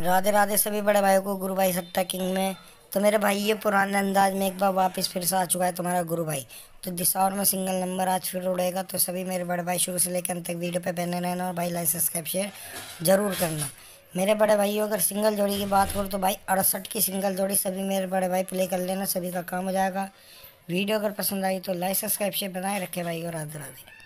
राधे राधे सभी बड़े भाइयों को गुरु भाई सट्टा किंग में तो मेरे भाई ये पुराने अंदाज में एक बार वापस फिर से आ चुका है तुम्हारा गुरु भाई तो दिसावर में सिंगल नंबर आज फिर उड़ेगा तो सभी मेरे बड़े भाई शुरू से लेकर अंत तक वीडियो पे बने रहना और भाई लाइक सब्सक्राइब शेयर जरूर करना मेरे बड़े भाई अगर सिंगल जोड़ी की बात करूँ तो भाई अड़सठ की सिंगल जोड़ी सभी मेरे बड़े भाई प्ले कर लेना सभी का काम हो जाएगा वीडियो अगर पसंद आई तो लाइक सब्सक्राइब शेयर बनाए रखे भाई और राधे राधे